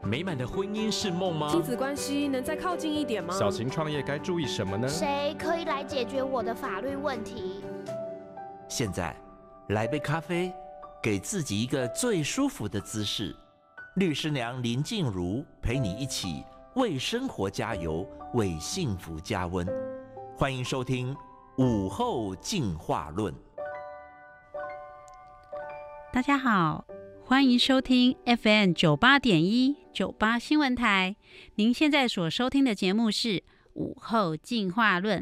美满的婚姻是梦吗？亲子关系能再靠近一点吗？小型创业该注意什么呢？谁可以来解决我的法律问题？现在来杯咖啡，给自己一个最舒服的姿势。律师娘林静茹陪你一起为生活加油，为幸福加温。欢迎收听午后进化论。大家好。欢迎收听 FM 九八点一九八新闻台。您现在所收听的节目是《午后进化论》，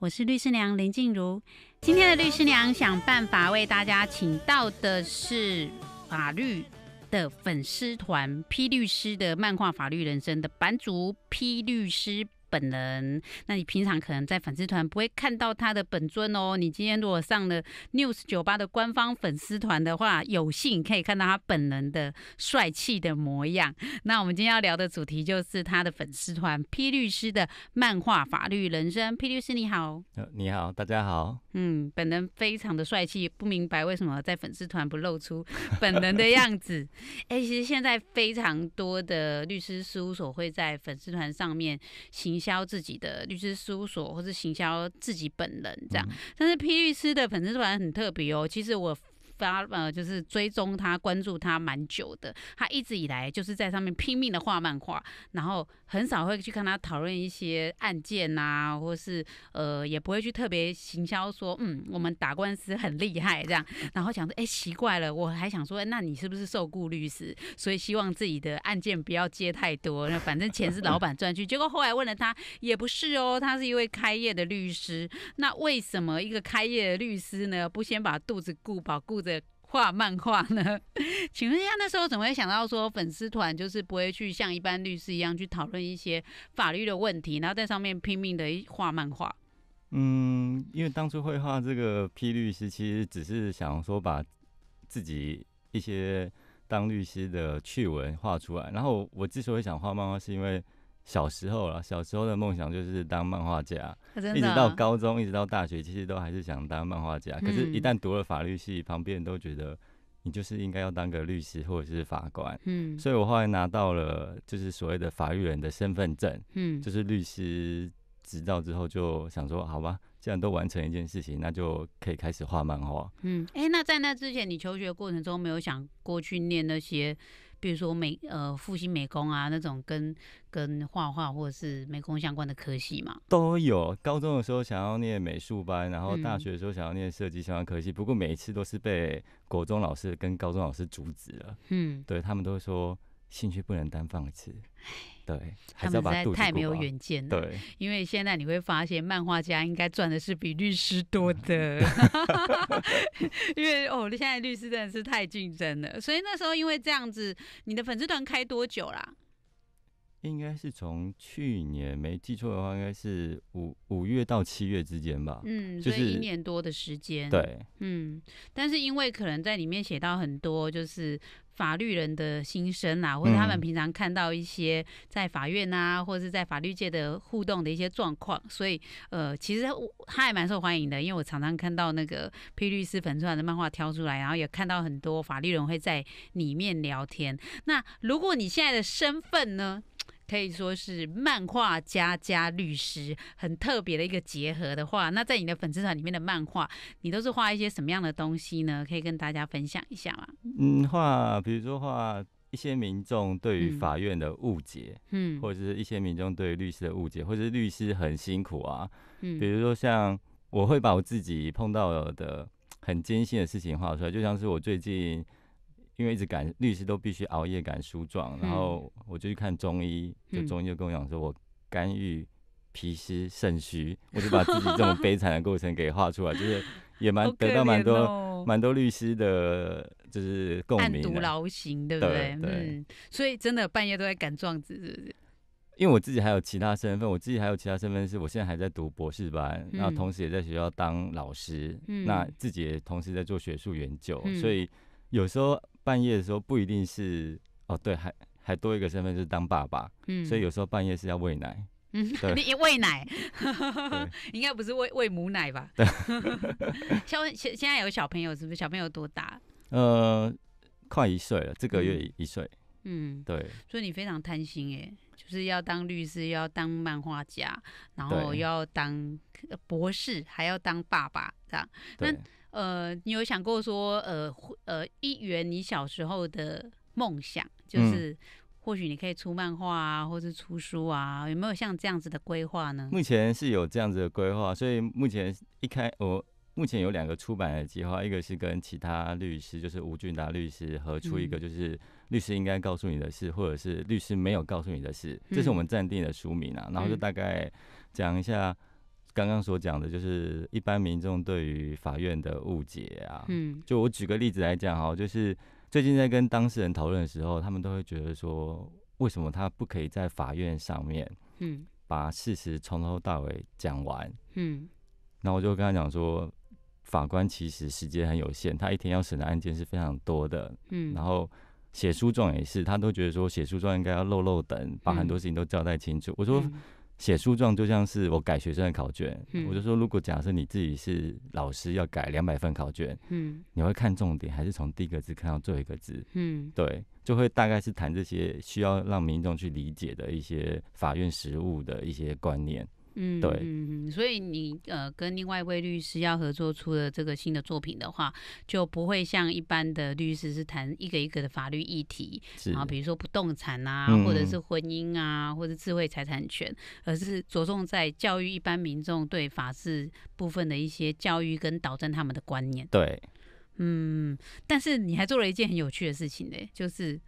我是律师娘林静茹。今天的律师娘想办法为大家请到的是法律的粉丝团 P 律师的漫画《法律人生》的版主 P 律师。本人，那你平常可能在粉丝团不会看到他的本尊哦。你今天如果上了 News 酒吧的官方粉丝团的话，有幸可以看到他本人的帅气的模样。那我们今天要聊的主题就是他的粉丝团 ——P 律师的漫画法律人生。P 律师你好，你好，大家好。嗯，本人非常的帅气，不明白为什么在粉丝团不露出本人的样子。哎，其实现在非常多的律师事务所会在粉丝团上面行。销自己的律师事务所，或是行销自己本人这样，但是 P 律师的粉丝团很特别哦。其实我。发呃就是追踪他关注他蛮久的，他一直以来就是在上面拼命的画漫画，然后很少会去看他讨论一些案件呐，或是呃也不会去特别行销说嗯我们打官司很厉害这样，然后想着哎奇怪了我还想说那你是不是受雇律师？所以希望自己的案件不要接太多，那反正钱是老板赚去。结果后来问了他也不是哦，他是一位开业的律师，那为什么一个开业的律师呢不先把肚子顾饱顾画漫画呢？请问一下，那时候怎么会想到说粉丝团就是不会去像一般律师一样去讨论一些法律的问题，然后在上面拼命的画漫画？嗯，因为当初会画这个 P 律师，其实只是想说把自己一些当律师的趣闻画出来。然后我之所以想画漫画，是因为。小时候了，小时候的梦想就是当漫画家，一直到高中，一直到大学，其实都还是想当漫画家。可是，一旦读了法律系，旁边人都觉得你就是应该要当个律师或者是法官。嗯，所以我后来拿到了就是所谓的法律人的身份证，嗯，就是律师执照之后，就想说，好吧，既然都完成一件事情，那就可以开始画漫画。嗯，哎，那在那之前，你求学过程中没有想过去念那些？比如说美呃，复兴美工啊，那种跟跟画画或者是美工相关的科系嘛，都有。高中的时候想要念美术班，然后大学的时候想要念设计相关科系，不过每一次都是被国中老师跟高中老师阻止了。嗯，对他们都说。兴趣不能单放吃，对，还是要把肚子太没有远见了，对，因为现在你会发现，漫画家应该赚的是比律师多的，因为哦，现在律师真的是太竞争了。所以那时候，因为这样子，你的粉丝团开多久啦？应该是从去年没记错的话，应该是五五月到七月之间吧。嗯，所以一年多的时间。对，嗯，但是因为可能在里面写到很多就是法律人的心声啊，或者他们平常看到一些在法院啊，或者是在法律界的互动的一些状况，所以呃，其实他还蛮受欢迎的，因为我常常看到那个 P 律师粉出来的漫画挑出来，然后也看到很多法律人会在里面聊天。那如果你现在的身份呢？可以说是漫画家加律师，很特别的一个结合的话，那在你的粉丝团里面的漫画，你都是画一些什么样的东西呢？可以跟大家分享一下吗？嗯，画，比如说画一些民众对于法院的误解，嗯，或者是一些民众对律师的误解，或者律师很辛苦啊，嗯，比如说像我会把我自己碰到的很艰辛的事情画出来，就像是我最近。因为一直赶律师都必须熬夜赶书状，然后我就去看中医，就中医就跟我讲说，我肝郁、脾湿、肾虚，我就把自己这种悲惨的过程给画出来，就是也蛮得到蛮多蛮多律师的，就是共鸣的。劳对不对？对。所以真的半夜都在赶状子，因为我自己还有其他身份，我自己还有其他身份是我现在还在读博士班，然后同时也在学校当老师，那自己也同时在做学术研究，所以有时候。半夜的时候不一定是哦，对，还还多一个身份就是当爸爸，嗯，所以有时候半夜是要喂奶，嗯，你喂奶，应该不是喂喂母奶吧？对，像现现在有小朋友是不是？小朋友多大？呃，快一岁了，这个月一岁，嗯，对，所以你非常贪心耶，就是要当律师，要当漫画家，然后要当博士，还要当爸爸这样，那呃，你有想过说，呃，呃，一圆你小时候的梦想，就是或许你可以出漫画啊，或是出书啊，有没有像这样子的规划呢？目前是有这样子的规划，所以目前一开，我目前有两个出版的计划，一个是跟其他律师，就是吴俊达律师合出一个，就是律师应该告诉你的事，或者是律师没有告诉你的事，这是我们暂定的书名啊，然后就大概讲一下。刚刚所讲的就是一般民众对于法院的误解啊，嗯，就我举个例子来讲哈，就是最近在跟当事人讨论的时候，他们都会觉得说，为什么他不可以在法院上面，嗯，把事实从头到尾讲完，嗯，然后我就跟他讲说，法官其实时间很有限，他一天要审的案件是非常多的，嗯，然后写诉状也是，他都觉得说写诉状应该要漏漏等，把很多事情都交代清楚，我说。写书状就像是我改学生的考卷，我就说，如果假设你自己是老师，要改两百份考卷，嗯，你会看重点还是从第一个字看到最后一个字？嗯，对，就会大概是谈这些需要让民众去理解的一些法院实务的一些观念。嗯，对，嗯所以你呃跟另外一位律师要合作出的这个新的作品的话，就不会像一般的律师是谈一个一个的法律议题，然啊，比如说不动产啊，或者是婚姻啊，或者智慧财产权，而是着重在教育一般民众对法治部分的一些教育跟导正他们的观念。对，嗯，但是你还做了一件很有趣的事情嘞，就是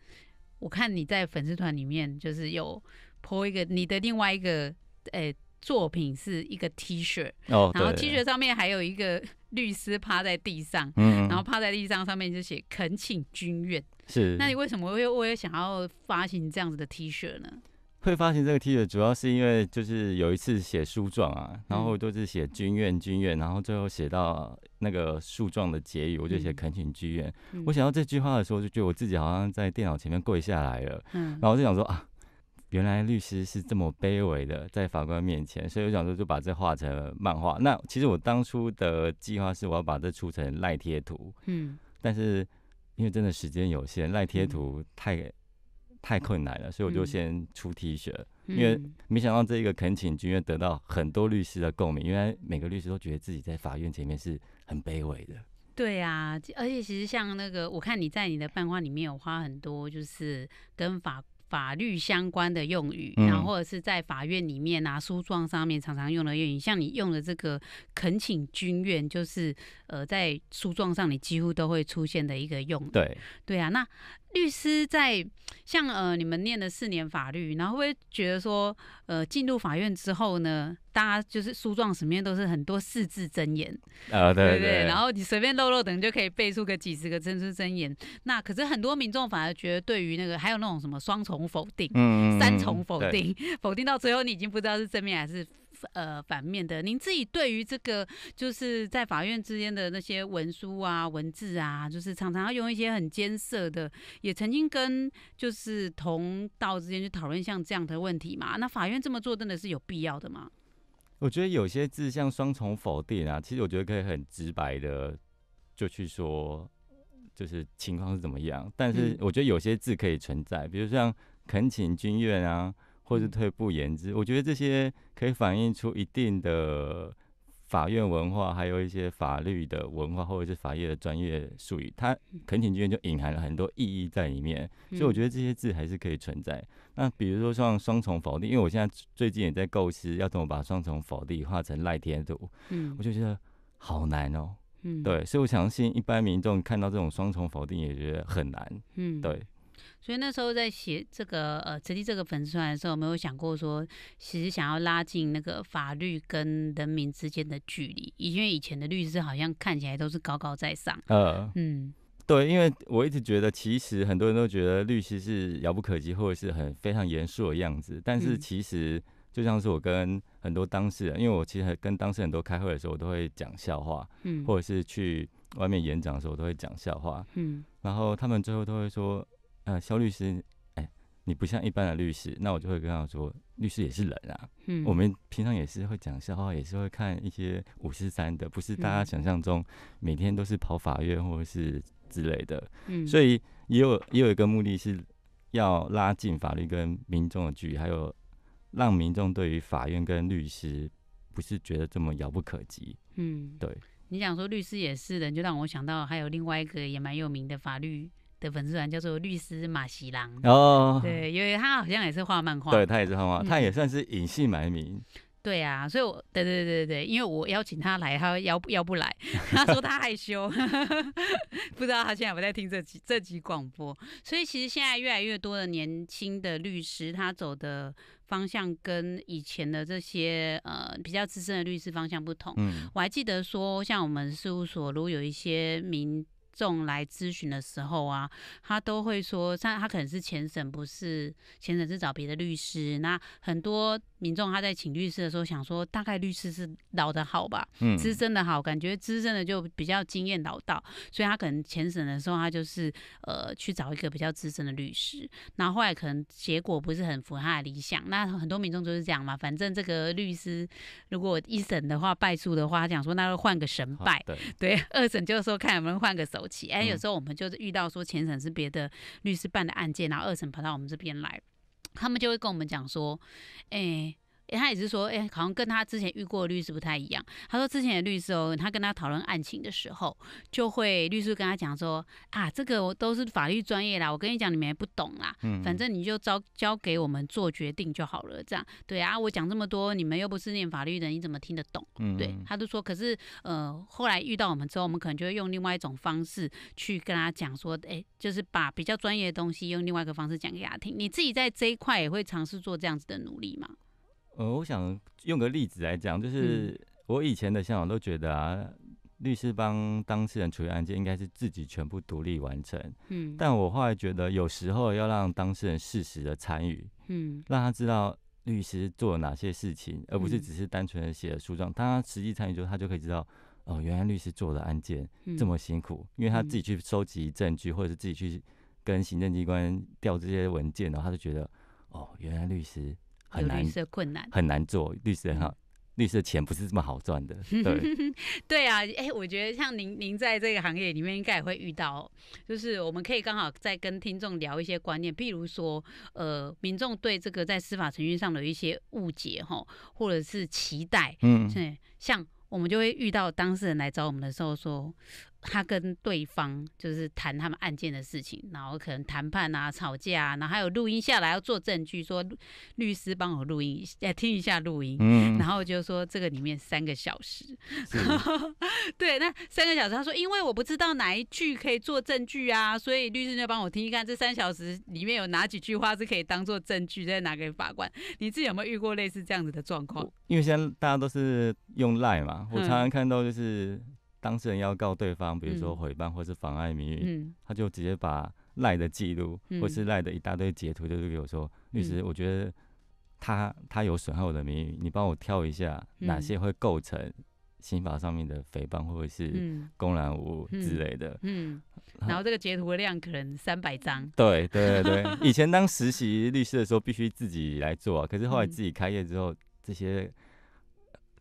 我看你在粉丝团里面就是有 po 一个你的另外一个诶。作品是一个 T 恤，然后 T 恤上面还有一个 律师趴在地上，嗯，然后趴在地上上面就写“恳请君愿”，是。那你为什么会为想要发行这样子的 T 恤呢？会发行这个 T 恤，主要是因为就是有一次写书状啊，然后都是写“君院君院，然后最后写到那个诉状的结语，我就写“恳请君愿”。我想到这句话的时候，就觉得我自己好像在电脑前面跪下来了，嗯，然后我就想说啊。原来律师是这么卑微的，在法官面前，所以我想说就把这画成漫画。那其实我当初的计划是我要把这出成赖贴图，嗯，但是因为真的时间有限，赖贴图太太困难了，所以我就先出 T 恤。因为没想到这一个恳请，君愿得到很多律师的共鸣，因为每个律师都觉得自己在法院前面是很卑微的。对啊，而且其实像那个，我看你在你的漫画里面有花很多，就是跟法。法律相关的用语，然后或者是在法院里面拿诉状上面常常用的用语，像你用的这个“恳请军院”，就是呃，在诉状上你几乎都会出现的一个用语。对，对啊，那。律师在像呃，你们念了四年法律，然后会不觉得说，呃，进入法院之后呢，大家就是诉状什么面都是很多四字真言，啊，对对对，然后你随便漏漏等就可以背出个几十个真字真言。那可是很多民众反而觉得，对于那个还有那种什么双重否定、三重否定，否定到最后你已经不知道是正面还是。呃，反面的，您自己对于这个，就是在法院之间的那些文书啊、文字啊，就是常常要用一些很艰涩的，也曾经跟就是同道之间去讨论像这样的问题嘛。那法院这么做真的是有必要的吗？我觉得有些字像双重否定啊，其实我觉得可以很直白的就去说，就是情况是怎么样。但是我觉得有些字可以存在，比如像恳请君愿啊。或是退步言之，我觉得这些可以反映出一定的法院文化，还有一些法律的文化，或者是法业的专业术语。它恳请句就隐含了很多意义在里面，所以我觉得这些字还是可以存在。那比如说像双重否定，因为我现在最近也在构思要怎么把双重否定画成赖天图，我就觉得好难哦。对，所以我相信一般民众看到这种双重否定也觉得很难。对。所以那时候在写这个呃成立这个粉丝团的时候，有没有想过说，其实想要拉近那个法律跟人民之间的距离，因为以前的律师好像看起来都是高高在上。嗯嗯，对，因为我一直觉得，其实很多人都觉得律师是遥不可及，或者是很非常严肃的样子。但是其实就像是我跟很多当事人，因为我其实跟当事人都开会的时候，我都会讲笑话。嗯，或者是去外面演讲的时候，我都会讲笑话。嗯，然后他们最后都会说。那肖律师，哎，你不像一般的律师，那我就会跟他说，律师也是人啊，我们平常也是会讲笑话，也是会看一些五十三的，不是大家想象中每天都是跑法院或者是之类的。嗯，所以也有也有一个目的是要拉近法律跟民众的距离，还有让民众对于法院跟律师不是觉得这么遥不可及。嗯，对。你想说律师也是人，就让我想到还有另外一个也蛮有名的法律。的粉丝团叫做律师马西郎哦，对，因为他好像也是画漫画，对他也是画漫画，他也算是隐姓埋名。对啊，所以我对对对对，因为我邀请他来，他邀邀不来，他说他害羞，不知道他现在不在听这这集广播。所以其实现在越来越多的年轻的律师，他走的方向跟以前的这些呃比较资深的律师方向不同。嗯，我还记得说，像我们事务所，如果有一些名。众来咨询的时候啊，他都会说，他他可能是前审不是前审是找别的律师。那很多民众他在请律师的时候想说，大概律师是老的好吧，资深的好，感觉资深的就比较经验老道，所以他可能前审的时候他就是呃去找一个比较资深的律师。那后后来可能结果不是很符合他的理想，那很多民众就是这样嘛，反正这个律师如果一审的话败诉的话，他想说那换个神败，对，二审就是说看能不能换个手。哎，有时候我们就是遇到说，前审是别的律师办的案件，然后二审跑到我们这边来，他们就会跟我们讲说，哎。他也是说，哎，好像跟他之前遇过的律师不太一样。他说之前的律师哦，他跟他讨论案情的时候，就会律师跟他讲说，啊，这个我都是法律专业啦，我跟你讲你们也不懂啦，嗯，反正你就交交给我们做决定就好了，这样，对啊，我讲这么多，你们又不是念法律的，你怎么听得懂？嗯，对，他就说，可是，呃，后来遇到我们之后，我们可能就会用另外一种方式去跟他讲说，哎，就是把比较专业的东西用另外一个方式讲给他听。你自己在这一块也会尝试做这样子的努力吗？呃，我想用个例子来讲，就是我以前的想法都觉得啊，律师帮当事人处理案件应该是自己全部独立完成。嗯，但我后来觉得有时候要让当事人适时的参与，嗯，让他知道律师做了哪些事情，而不是只是单纯的写诉状。当他实际参与之后，他就可以知道哦，原来律师做的案件这么辛苦，因为他自己去收集证据，或者是自己去跟行政机关调这些文件，然后他就觉得哦，原来律师。很难，困难很难做绿色哈，绿色钱不是这么好赚的。对 对啊，哎，我觉得像您，您在这个行业里面，应该也会遇到，就是我们可以刚好在跟听众聊一些观念，譬如说，呃，民众对这个在司法程序上的一些误解哈，或者是期待，嗯，像我们就会遇到当事人来找我们的时候说。他跟对方就是谈他们案件的事情，然后可能谈判啊、吵架啊，然后还有录音下来要做证据，说律师帮我录音，下，听一下录音。嗯。然后就说这个里面三个小时，对，那三个小时他说，因为我不知道哪一句可以做证据啊，所以律师就帮我听一看，这三小时里面有哪几句话是可以当做证据，再拿给法官。你自己有没有遇过类似这样子的状况？因为现在大家都是用赖嘛，我常常看到就是。当事人要告对方，比如说毁谤或是妨碍名誉，他就直接把赖的记录或是赖的一大堆截图，就是给我说律师，我觉得他他有损害我的名誉，你帮我挑一下哪些会构成刑法上面的诽谤，或者是公然侮辱之类的。嗯，然后这个截图的量可能三百张。对对对对，以前当实习律师的时候必须自己来做，啊，可是后来自己开业之后这些。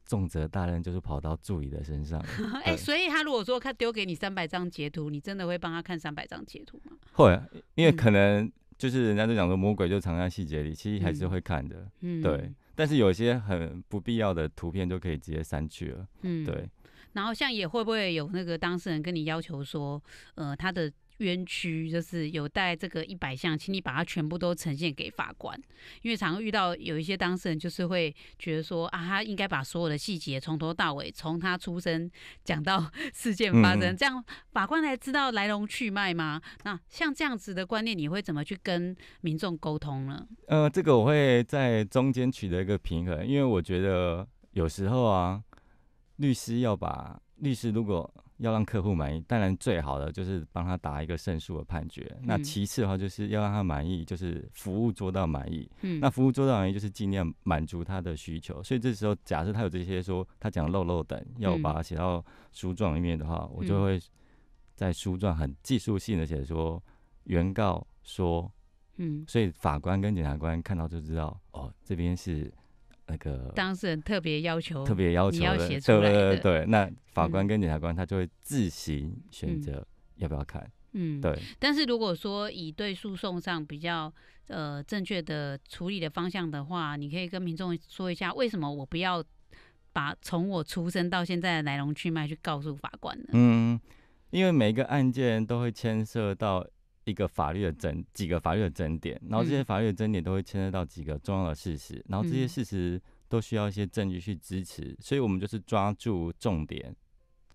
重则大人就是跑到助理的身上，哎，所以他如果说他丢给你三百张截图，你真的会帮他看三百张截图吗？会，因为可能就是人家都讲说魔鬼就藏在细节里，其实还是会看的，对。但是有些很不必要的图片就可以直接删去了，嗯，对。然后像也会不会有那个当事人跟你要求说，呃，他的。冤屈就是有带这个一百项，请你把它全部都呈现给法官，因为常遇到有一些当事人就是会觉得说啊，他应该把所有的细节从头到尾，从他出生讲到 事件发生，这样法官才知道来龙去脉吗？那像这样子的观念，你会怎么去跟民众沟通呢？呃，这个我会在中间取得一个平衡，因为我觉得有时候啊，律师要把律师如果。要让客户满意，当然最好的就是帮他打一个胜诉的判决。那其次的话，就是要让他满意，就是服务做到满意。嗯，那服务做到满意，就是尽量满足他的需求。所以这时候，假设他有这些说他讲漏漏等，要我把它写到书状里面的话，我就会在书状很技术性的写说，原告说，嗯，所以法官跟检察官看到就知道，哦，这边是。那个当事人特别要求，特别要求的，对对对，那法官跟检察官他就会自行选择要不要看，嗯，对。但是如果说以对诉讼上比较呃正确的处理的方向的话，你可以跟民众说一下，为什么我不要把从我出生到现在的来龙去脉去告诉法官呢？嗯，因为每一个案件都会牵涉到。一个法律的整几个法律的整点，然后这些法律的整点都会牵涉到几个重要的事实，然后这些事实都需要一些证据去支持，所以我们就是抓住重点，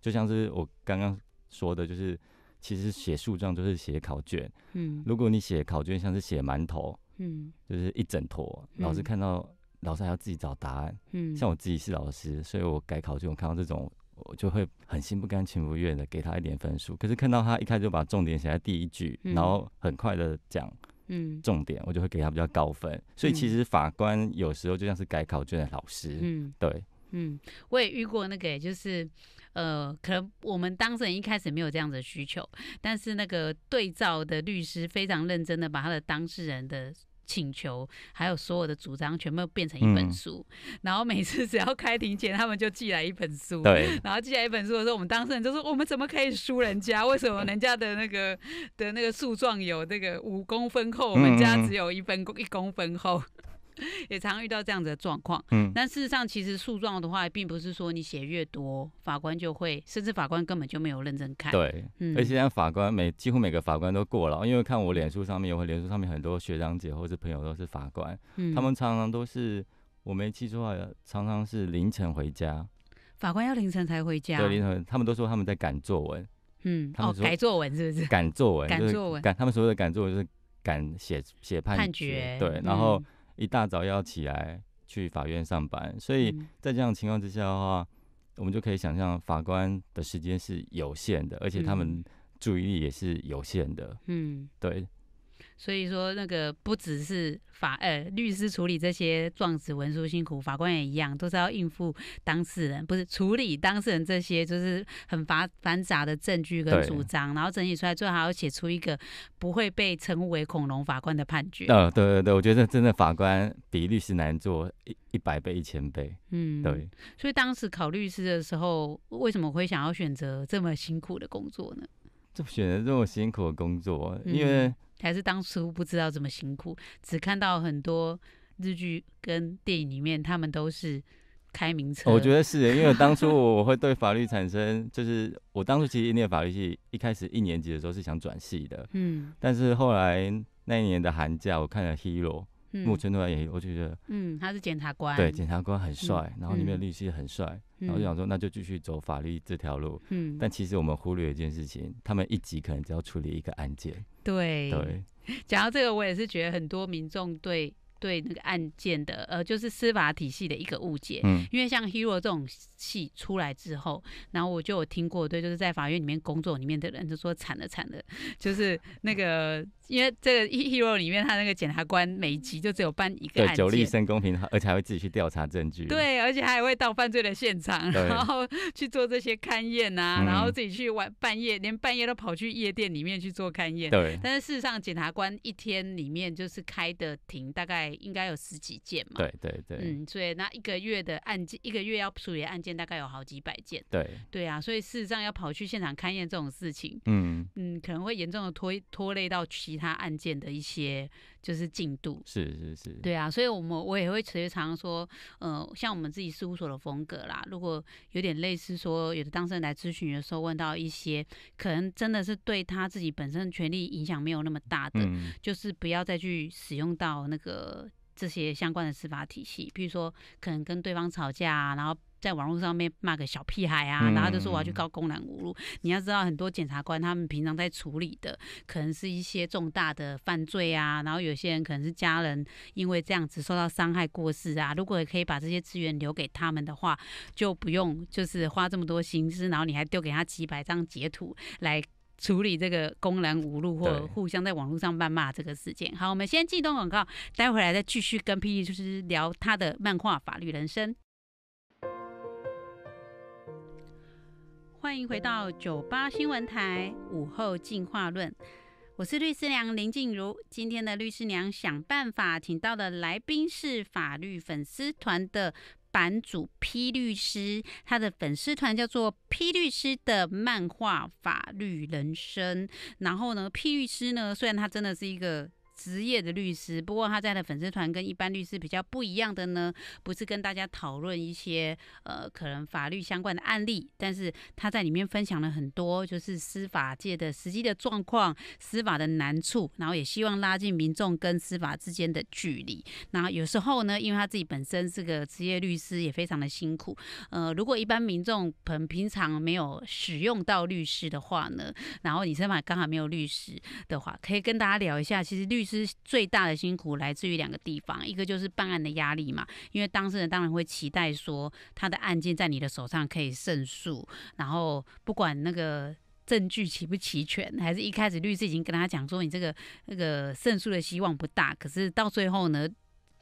就像是我刚刚说的，就是其实写诉状就是写考卷，嗯，如果你写考卷像是写馒头，嗯，就是一整坨，老师看到老师还要自己找答案，嗯，像我自己是老师，所以我改考卷我看到这种。我就会很心不甘情不愿的给他一点分数，可是看到他一开始就把重点写在第一句，然后很快的讲，嗯，重点，我就会给他比较高分。所以其实法官有时候就像是改考卷的老师，嗯，对，嗯，我也遇过那个，就是呃，可能我们当事人一开始没有这样子的需求，但是那个对照的律师非常认真的把他的当事人的。请求还有所有的主张全部变成一本书，然后每次只要开庭前他们就寄来一本书，对，然后寄来一本书的时候，我们当事人就说我们怎么可以输人家？为什么人家的那个的那个诉状有那个五公分厚，我们家只有一分一公分厚？也常遇到这样子的状况，嗯，但事实上，其实诉状的话，并不是说你写越多，法官就会，甚至法官根本就没有认真看，对。而且现在法官每几乎每个法官都过了，因为看我脸书上面，我脸书上面很多学长姐或是朋友都是法官，他们常常都是我没记错的话，常常是凌晨回家。法官要凌晨才回家？对，凌晨。他们都说他们在赶作文。嗯，哦，赶作文是不是？赶作文，赶作文，赶他们所谓的赶作文就是赶写写判决，对，然后。一大早要起来去法院上班，所以在这样情况之下的话，我们就可以想象法官的时间是有限的，而且他们注意力也是有限的。嗯，对。所以说，那个不只是法呃律师处理这些状子文书辛苦，法官也一样，都是要应付当事人，不是处理当事人这些就是很繁繁杂的证据跟主张，然后整理出来，最好要写出一个不会被称为恐龙法官的判决。嗯，对对对，我觉得真的法官比律师难做一一百倍、一千倍。嗯，对。所以当时考律师的时候，为什么会想要选择这么辛苦的工作呢？就选择这么辛苦的工作，因为。还是当初不知道怎么辛苦，只看到很多日剧跟电影里面他们都是开名车。我觉得是，因为 当初我会对法律产生，就是我当初其实念法律系，一开始一年级的时候是想转系的。嗯。但是后来那一年的寒假，我看了《HERO》，木村拓哉，我觉得，嗯，他是检察官。对，检察官很帅，然后里面的律师很帅，然后就想说那就继续走法律这条路。嗯。但其实我们忽略一件事情，他们一集可能只要处理一个案件。对，讲到这个，我也是觉得很多民众对。对那个案件的，呃，就是司法体系的一个误解。嗯，因为像 Hero 这种戏出来之后，然后我就有听过，对，就是在法院里面工作里面的人就说惨了惨了，就是那个因为这个 Hero 里面他那个检察官每集就只有办一个案件，对，久立生公平，而且还会自己去调查证据，对，而且还会到犯罪的现场，然后去做这些勘验啊，然后自己去晚半夜，连半夜都跑去夜店里面去做勘验。对，但是事实上检察官一天里面就是开的庭大概。应该有十几件嘛？对对对。嗯，所以那一个月的案件，一个月要处理的案件大概有好几百件。对对啊，所以事实上要跑去现场勘验这种事情，嗯嗯，可能会严重的拖拖累到其他案件的一些就是进度。是是是。对啊，所以我们我也会时常说，呃，像我们自己事务所的风格啦，如果有点类似说，有的当事人来咨询的时候问到一些，可能真的是对他自己本身权利影响没有那么大的，就是不要再去使用到那个。这些相关的司法体系，比如说可能跟对方吵架，然后在网络上面骂个小屁孩啊，然后就说我要去告公然侮辱。你要知道，很多检察官他们平常在处理的，可能是一些重大的犯罪啊，然后有些人可能是家人因为这样子受到伤害过世啊。如果可以把这些资源留给他们的话，就不用就是花这么多心思，然后你还丢给他几百张截图来。处理这个公然侮辱或互相在网络上谩骂这个事件。好，我们先中断广告，待会来再继续跟 P.E. 就是聊他的漫画《法律人生》。欢迎回到九八新闻台午后进化论，我是律师娘林静茹。今天的律师娘想办法请到的来宾是法律粉丝团的。版主 P 律师，他的粉丝团叫做 P 律师的漫画法律人生。然后呢，P 律师呢，虽然他真的是一个。职业的律师，不过他在的粉丝团跟一般律师比较不一样的呢，不是跟大家讨论一些呃可能法律相关的案例，但是他在里面分享了很多就是司法界的实际的状况、司法的难处，然后也希望拉近民众跟司法之间的距离。那有时候呢，因为他自己本身是个职业律师，也非常的辛苦。呃，如果一般民众很平常没有使用到律师的话呢，然后你身旁刚好没有律师的话，可以跟大家聊一下，其实律师。实最大的辛苦来自于两个地方，一个就是办案的压力嘛，因为当事人当然会期待说他的案件在你的手上可以胜诉，然后不管那个证据齐不齐全，还是一开始律师已经跟他讲说你这个那个胜诉的希望不大，可是到最后呢？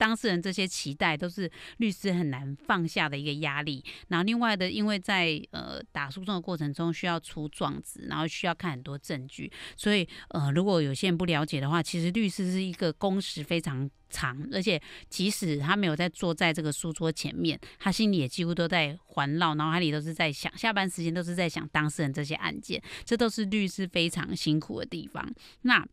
当事人这些期待都是律师很难放下的一个压力。然后另外的，因为在呃打诉讼的过程中需要出状子，然后需要看很多证据，所以呃如果有些人不了解的话，其实律师是一个工时非常长，而且即使他没有在坐在这个书桌前面，他心里也几乎都在环绕，脑海里都是在想，下班时间都是在想当事人这些案件，这都是律师非常辛苦的地方。那。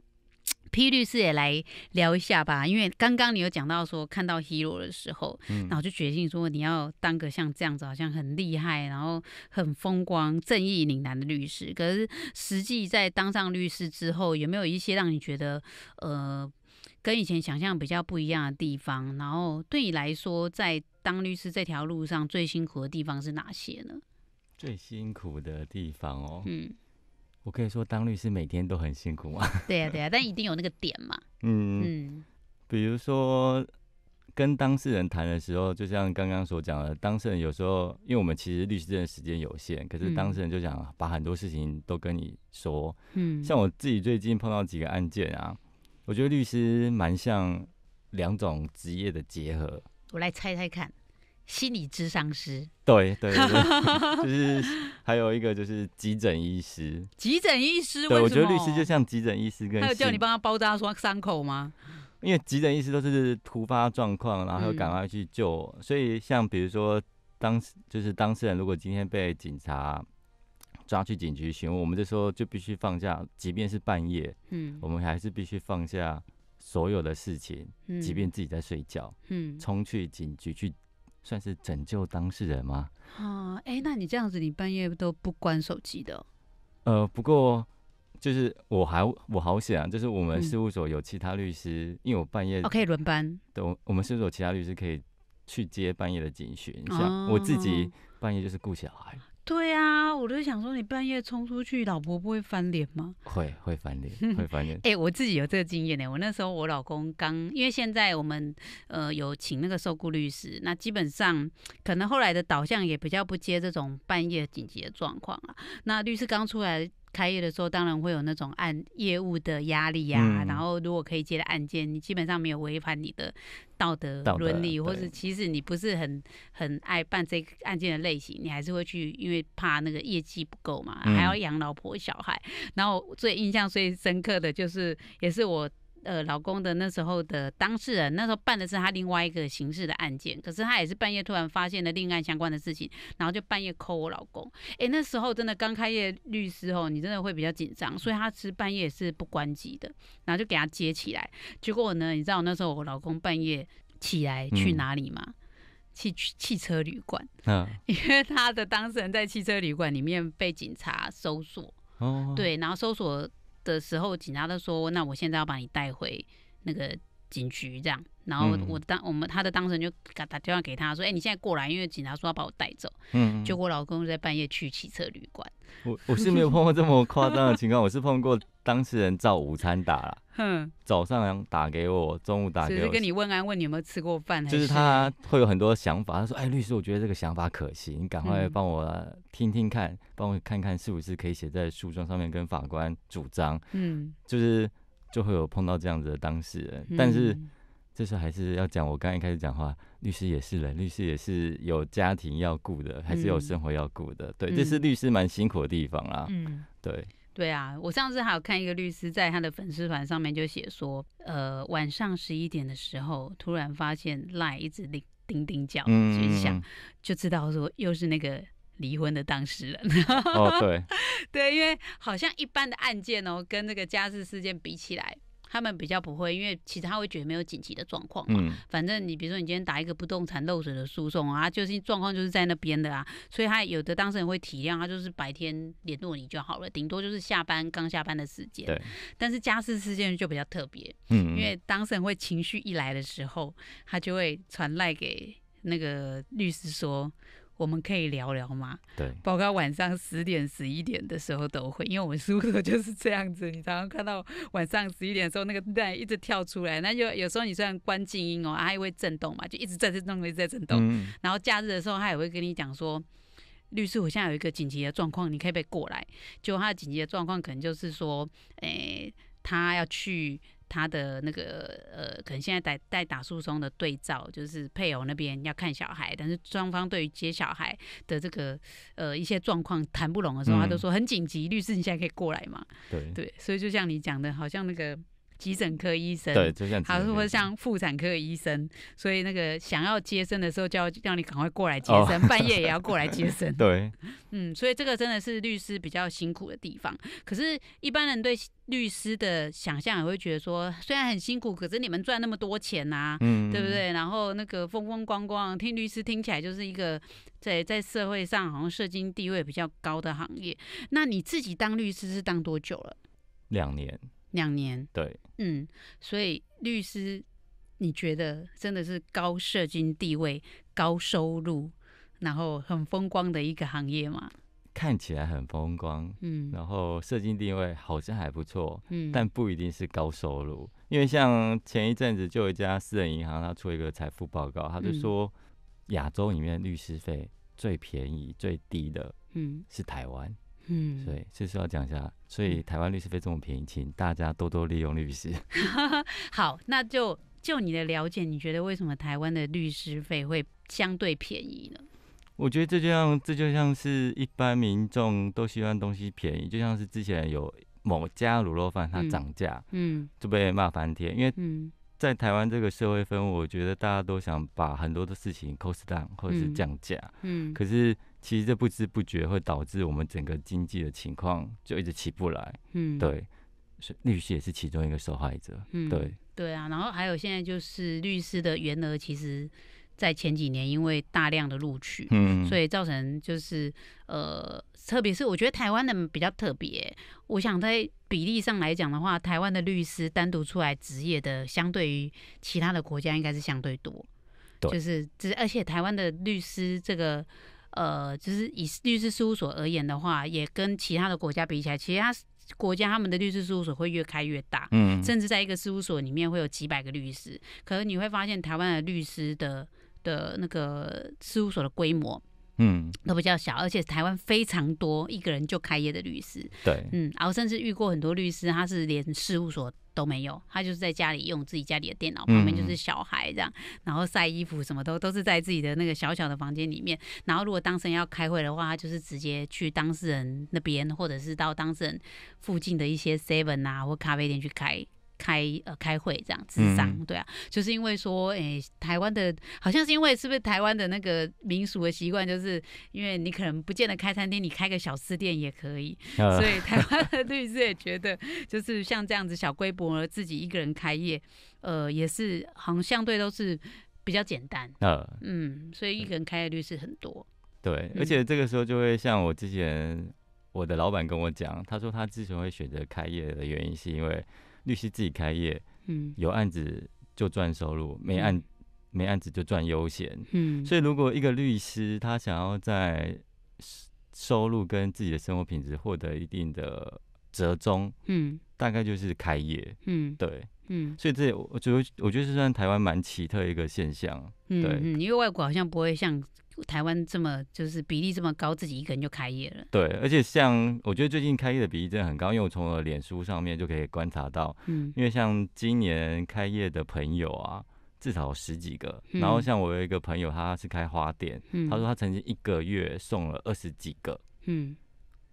P 律师也来聊一下吧，因为刚刚你有讲到说看到 Hero 的时候，然后就决定说你要当个像这样子好像很厉害，然后很风光、正义凛然的律师。可是实际在当上律师之后，有没有一些让你觉得呃跟以前想象比较不一样的地方？然后对你来说，在当律师这条路上最辛苦的地方是哪些呢？最辛苦的地方哦，嗯。我可以说当律师每天都很辛苦吗？对呀，对呀，但一定有那个点嘛。嗯，比如说跟当事人谈的时候，就像刚刚所讲的，当事人有时候因为我们其实律师证的时间有限，可是当事人就想把很多事情都跟你说。嗯，像我自己最近碰到几个案件啊，我觉得律师蛮像两种职业的结合。我来猜猜看。心理智商师，对对对，就是还有一个就是急诊医师，急诊医师，对我觉得律师就像急诊医师，更他叫你帮他包扎说伤口吗？因为急诊医师都是突发状况，然后赶快去救，所以像比如说当就是当事人如果今天被警察抓去警局询问，我们就说就必须放下，即便是半夜，嗯，我们还是必须放下所有的事情，嗯，即便自己在睡觉，嗯，冲去警局去。算是拯救当事人吗？啊，哎，那你这样子，你半夜都不关手机的？呃，不过就是我还我好想，就是我们事务所有其他律师，因为我半夜可以轮班，都我们事务所其他律师可以去接半夜的警巡，像我自己半夜就是顾小孩。对啊，我就想说你半夜冲出去，老婆不会翻脸吗？会会翻脸，会翻脸。哎，我自己有这个经验呢。我那时候我老公刚，因为现在我们呃有请那个受雇律师，那基本上可能后来的导向也比较不接这种半夜紧急的状况啊。那律师刚出来。开业的时候当然会有那种案业务的压力呀，然后如果可以接的案件，你基本上没有违反你的道德伦理，或是其实你不是很很爱办这案件的类型，你还是会去，因为怕那个业绩不够嘛，还要养老婆小孩。然后最印象最深刻的就是，也是我。呃，老公的那时候的当事人，那时候办的是他另外一个刑事的案件，可是他也是半夜突然发现了另案相关的事情，然后就半夜扣我老公。哎，那时候真的刚开业律师哦，你真的会比较紧张，所以他其实半夜是不关机的，然后就给他接起来。结果呢，你知道那时候我老公半夜起来去哪里吗？汽汽车旅馆。嗯，因为他的当事人在汽车旅馆里面被警察搜索。哦，对，然后搜索。的时候，警察都说：“那我现在要把你带回那个警局，这样。”然后我当我们他的当事人就打打电话给他说：“哎，你现在过来，因为警察说要把我带走。”嗯，结我老公在半夜去汽车旅馆。我我是没有碰过这么夸张的情况，我是碰过当事人照午餐打了。哼，早上打给我，中午打给我，是跟你问安，问你有没有吃过饭。就是他会有很多想法，他说：“哎，律师，我觉得这个想法可行，你赶快帮我听听看，帮我看看是不是可以写在诉状上面跟法官主张。”嗯，就是就会有碰到这样子的当事人，但是。这时候还是要讲，我刚刚一开始讲话，律师也是人，律师也是有家庭要顾的，还是有生活要顾的，对，这是律师蛮辛苦的地方啊。嗯，对。对啊，我上次还有看一个律师在他的粉丝团上面就写说，呃，晚上十一点的时候，突然发现赖一直叮叮叮叫，嗯，想就知道说又是那个离婚的当事人。哦，对，对，因为好像一般的案件哦，跟那个家事事件比起来。他们比较不会，因为其实他会觉得没有紧急的状况嘛。嗯。反正你比如说，你今天打一个不动产漏水的诉讼啊，就是状况就是在那边的啊，所以他有的当事人会体谅，他就是白天联络你就好了，顶多就是下班刚下班的时间。但是家事事件就比较特别，嗯。因为当事人会情绪一来的时候，他就会传赖给那个律师说。我们可以聊聊吗？对，包括晚上十点、十一点的时候都会，因为我们宿舍就是这样子。你常常看到晚上十一点的时候，那个蛋一直跳出来，那就有时候你虽然关静音哦，它也会震动嘛，就一直在震动，一直在震动。嗯。然后假日的时候，他也会跟你讲说，律师我现在有一个紧急的状况，你可以不过来。就他的紧急的状况，可能就是说，诶，他要去。他的那个呃，可能现在在在打诉讼的对照，就是配偶那边要看小孩，但是双方对于接小孩的这个呃一些状况谈不拢的时候，他都说很紧急，律师你现在可以过来对对，所以就像你讲的，好像那个。急诊科医生，对，就像他或者像妇产科医生，所以那个想要接生的时候，就要叫你赶快过来接生，半夜也要过来接生。对，嗯，所以这个真的是律师比较辛苦的地方。可是一般人对律师的想象也会觉得说，虽然很辛苦，可是你们赚那么多钱啊，嗯，对不对？然后那个风风光光，听律师听起来就是一个在在社会上好像社经地位比较高的行业。那你自己当律师是当多久了？两年。两年，对，嗯，所以律师，你觉得真的是高社经地位、高收入，然后很风光的一个行业吗？看起来很风光，嗯，然后社经地位好像还不错，嗯，但不一定是高收入，因为像前一阵子就有一家私人银行，它出一个财富报告，它就说亚洲里面律师费最便宜、最低的，嗯，是台湾。嗯，以这是要讲一下，所以台湾律师费这么便宜，请大家多多利用律师。好，那就就你的了解，你觉得为什么台湾的律师费会相对便宜呢？我觉得这就像这就像是一般民众都希望东西便宜，就像是之前有某家卤肉饭它涨价，嗯，就被骂翻天。因为在台湾这个社会氛围，我觉得大家都想把很多的事情 cost down 或者是降价，嗯，可是。其实这不知不觉会导致我们整个经济的情况就一直起不来。嗯，对，律师也是其中一个受害者。嗯，对。对啊，然后还有现在就是律师的原额，其实在前几年因为大量的录取，嗯，所以造成就是呃，特别是我觉得台湾的比较特别。我想在比例上来讲的话，台湾的律师单独出来职业的，相对于其他的国家应该是相对多。对，就是这而且台湾的律师这个。呃，就是以律师事务所而言的话，也跟其他的国家比起来，其他国家他们的律师事务所会越开越大，嗯，甚至在一个事务所里面会有几百个律师。可是你会发现，台湾的律师的的那个事务所的规模。嗯，都比较小，而且台湾非常多一个人就开业的律师。对，嗯，然后甚至遇过很多律师，他是连事务所都没有，他就是在家里用自己家里的电脑，旁边就是小孩这样，然后晒衣服什么都都是在自己的那个小小的房间里面。然后如果当事人要开会的话，他就是直接去当事人那边，或者是到当事人附近的一些 seven 啊或咖啡店去开。开呃开会这样子，对啊，就是因为说，哎，台湾的好像是因为是不是台湾的那个民俗的习惯，就是因为你可能不见得开餐厅，你开个小吃店也可以。所以台湾的律师也觉得，就是像这样子小规模自己一个人开业，呃，也是好像相对都是比较简单。呃，嗯，所以一个人开业律师很多。对，而且这个时候就会像我之前我的老板跟我讲，他说他之前会选择开业的原因是因为。律师自己开业，嗯，有案子就赚收入，没案没案子就赚悠闲，嗯，所以如果一个律师他想要在收入跟自己的生活品质获得一定的折中，嗯，大概就是开业，嗯，对。嗯，所以这我觉得，我觉得是算台湾蛮奇特一个现象。嗯，因为外国好像不会像台湾这么，就是比例这么高，自己一个人就开业了。对，而且像我觉得最近开业的比例真的很高，因为我从我脸书上面就可以观察到。嗯，因为像今年开业的朋友啊，至少十几个。然后像我有一个朋友，他是开花店，他说他曾经一个月送了二十几个。嗯。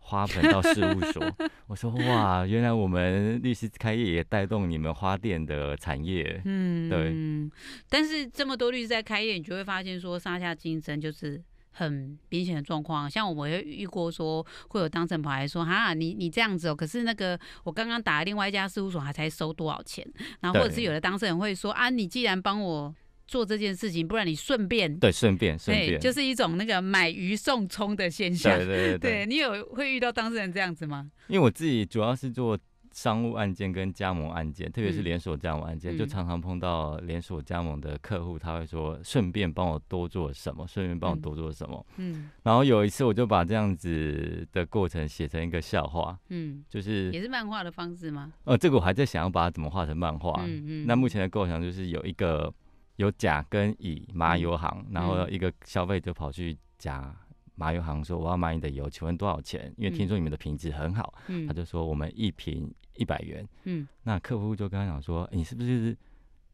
花盆到事务所，我说哇，原来我们律师开业也带动你们花店的产业，嗯，对。但是这么多律师在开业，你就会发现说，杀下竞争就是很明显的状况。像我们会遇过说，会有当事人跑来说，哈，你你这样子哦，可是那个我刚刚打另外一家事务所，他才收多少钱？然后或者是有的当事人会说，啊，你既然帮我。做这件事情，不然你顺便对顺便顺便就是一种那个买鱼送葱的现象。对对对，你有会遇到当事人这样子吗？因为我自己主要是做商务案件跟加盟案件，特别是连锁加盟案件，就常常碰到连锁加盟的客户，他会说顺便帮我多做什么，顺便帮我多做什么。嗯，然后有一次我就把这样子的过程写成一个笑话。嗯，就是也是漫画的方式吗？呃，这个我还在想要把它怎么画成漫画。嗯嗯，那目前的构想就是有一个。有甲跟乙麻油行，然后一个消费者跑去甲麻油行说：“我要买你的油，请问多少钱？因为听说你们的品质很好。”他就说：“我们一瓶一百元。”嗯，那客户就跟他讲说：“你是不是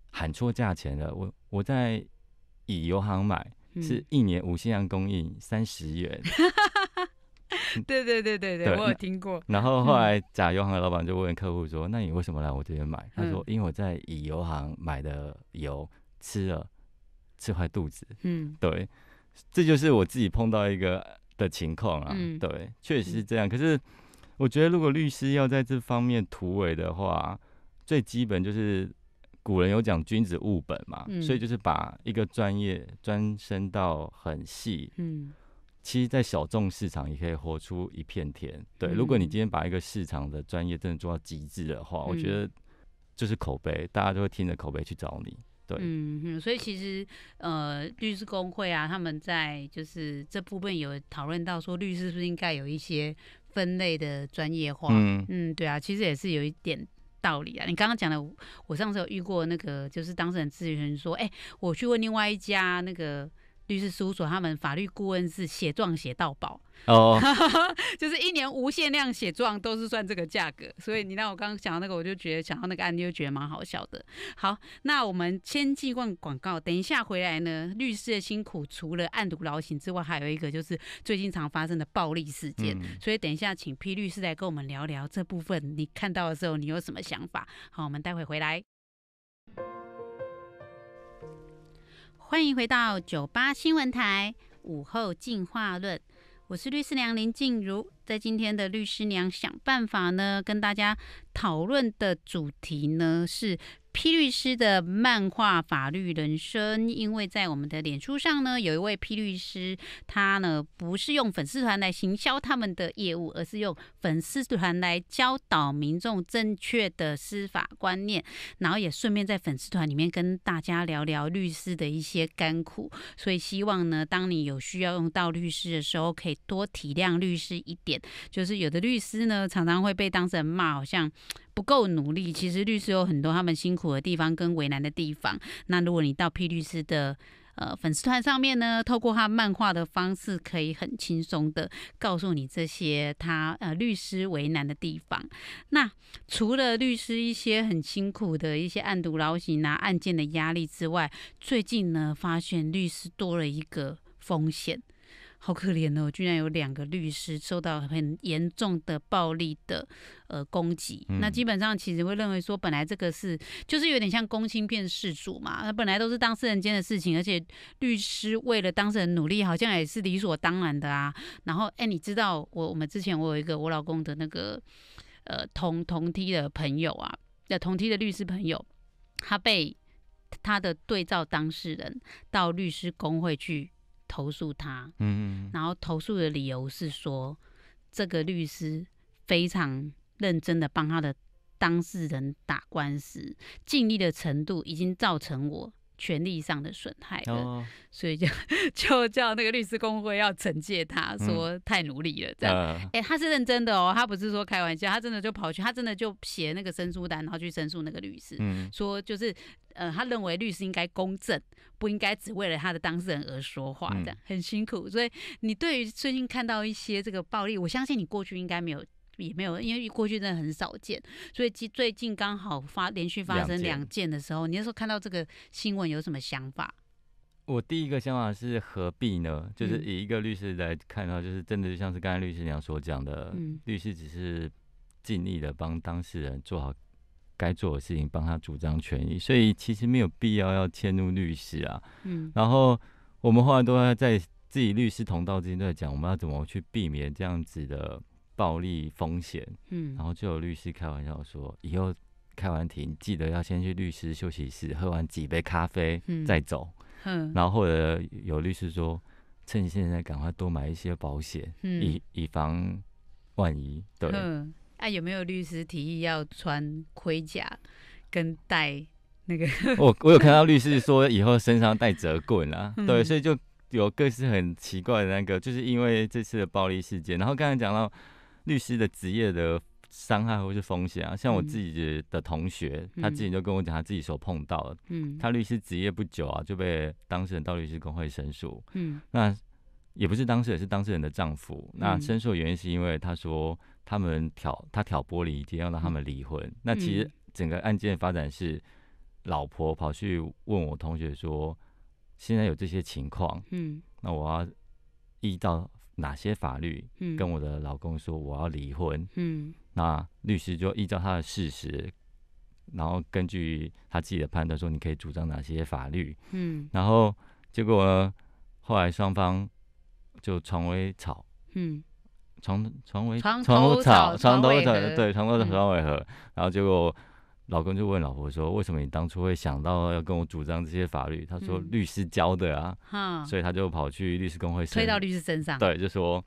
喊错价钱了？我我在乙油行买，是一年无限量供应三十元。”哈哈对对对对对，我有听过。然后后来甲油行的老板就问客户说：“那你为什么来我这边买？”他说：“因为我在乙油行买的油。”吃了，吃坏肚子。嗯，对，这就是我自己碰到一个的情况啊。嗯，对，确实是这样。可是，我觉得如果律师要在这方面突围的话，最基本就是古人有讲“君子务本”嘛，所以就是把一个专业专升到很细。嗯，其实，在小众市场也可以活出一片天。对，如果你今天把一个市场的专业真的做到极致的话，我觉得就是口碑，大家都会听着口碑去找你。嗯哼，所以其实呃，律师工会啊，他们在就是这部分有讨论到说，律师是不是应该有一些分类的专业化？嗯嗯，对啊，其实也是有一点道理啊。你刚刚讲的，我上次有遇过那个，就是当事人咨询说，哎，我去问另外一家那个。律师事务所他们法律顾问是写状写到保哦，就是一年无限量写状都是算这个价格，所以你让我刚刚讲到那个，我就觉得讲到那个案例，就觉得蛮好笑的。好，那我们先进一段广告，等一下回来呢，律师的辛苦除了案牍劳形之外，还有一个就是最近常发生的暴力事件，所以等一下请 P 律师来跟我们聊聊这部分，你看到的时候你有什么想法？好，我们待会回来。欢迎回到九八新闻台午后进化论，我是律师娘林静茹，在今天的律师娘想办法呢，跟大家讨论的主题呢是。P 律师的漫画《法律人生》，因为在我们的脸书上呢，有一位 P 律师，他呢不是用粉丝团来行销他们的业务，而是用粉丝团来教导民众正确的司法观念，然后也顺便在粉丝团里面跟大家聊聊律师的一些甘苦。所以希望呢，当你有需要用到律师的时候，可以多体谅律师一点。就是有的律师呢，常常会被当事人骂，好像。不够努力，其实律师有很多他们辛苦的地方跟为难的地方。那如果你到 P 律师的呃粉丝团上面呢，透过他漫画的方式，可以很轻松的告诉你这些他呃律师为难的地方。那除了律师一些很辛苦的一些案牍劳形啊案件的压力之外，最近呢发现律师多了一个风险。好可怜哦！居然有两个律师受到很严重的暴力的呃攻击。那基本上其实会认为说，本来这个是就是有点像公卿辨事主嘛，那本来都是当事人间的事情，而且律师为了当事人努力，好像也是理所当然的啊。然后，哎，你知道我我们之前我有一个我老公的那个呃同同梯的朋友啊，的同梯的律师朋友，他被他的对照当事人到律师工会去。投诉他，嗯嗯，然后投诉的理由是说，这个律师非常认真的帮他的当事人打官司，尽力的程度已经造成我。权力上的损害的，所以就就叫那个律师工会要惩戒他，说太努力了这样。哎，他是认真的哦，他不是说开玩笑，他真的就跑去，他真的就写那个申诉单，然后去申诉那个律师，说就是呃，他认为律师应该公正，不应该只为了他的当事人而说话这样很辛苦。所以你对于最近看到一些这个暴力，我相信你过去应该没有。也没有，因为过去真的很少见，所以最最近刚好发连续发生两件的时候，你那时候看到这个新闻有什么想法？我第一个想法是何必呢？就是以一个律师来看到，就是真的就像是刚才律师娘所讲的，律师只是尽力的帮当事人做好该做的事情，帮他主张权益，所以其实没有必要要迁怒律师啊。嗯，然后我们后来都在自己律师同道之间都在讲，我们要怎么去避免这样子的。暴力风险，嗯，然后就有律师开玩笑说，以后开完庭记得要先去律师休息室喝完几杯咖啡再走，嗯，然后或者有律师说，趁现在赶快多买一些保险，以以防万一，对，啊，有没有律师提议要穿盔甲跟带那个？我我有看到律师说以后身上带折棍啊，对，所以就有各式很奇怪的那个，就是因为这次的暴力事件，然后刚刚讲到。律师的职业的伤害或是风险啊，像我自己的同学，他自己就跟我讲他自己所碰到的，嗯，他律师职业不久啊，就被当事人到律师工会申诉，嗯，那也不是当事人，是当事人的丈夫，那申诉原因是因为他说他们挑他挑拨离间，要让他们离婚，那其实整个案件发展是老婆跑去问我同学说，现在有这些情况，嗯，那我要遇到。哪些法律？跟我的老公说我要离婚。嗯，那律师就依照他的事实，然后根据他自己的判断说你可以主张哪些法律。嗯，然后结果呢？后来双方就床尾吵。嗯，床床尾床头尾吵，床头吵，对，床头的床尾和。然后结果。老公就问老婆说：“为什么你当初会想到要跟我主张这些法律？”他说：“律师教的啊，所以他就跑去律师工会，推到律师身上。对，就说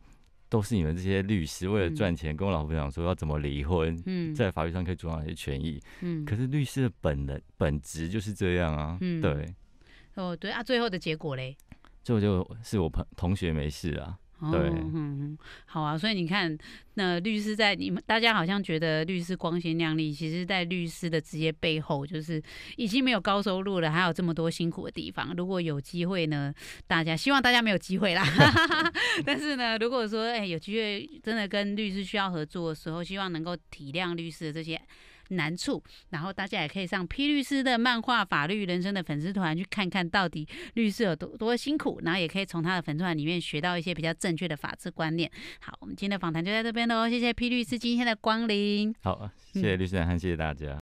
都是你们这些律师为了赚钱，跟我老婆讲说要怎么离婚，在法律上可以主张一些权益。嗯，可是律师的本能、本质就是这样啊。嗯，对。哦，对啊，最后的结果嘞？最后就是我朋同学没事啊。”嗯嗯，好啊，所以你看，那律师在你们大家好像觉得律师光鲜亮丽，其实，在律师的职业背后，就是已经没有高收入了，还有这么多辛苦的地方。如果有机会呢，大家希望大家没有机会啦。但是呢，如果说哎有机会，真的跟律师需要合作的时候，希望能够体谅律师的这些。难处，然后大家也可以上 P 律师的漫画《法律人生》的粉丝团去看看到底律师有多多辛苦，然后也可以从他的粉丝团里面学到一些比较正确的法治观念。好，我们今天的访谈就在这边喽，谢谢 P 律师今天的光临。好，谢谢律师长谢谢大家。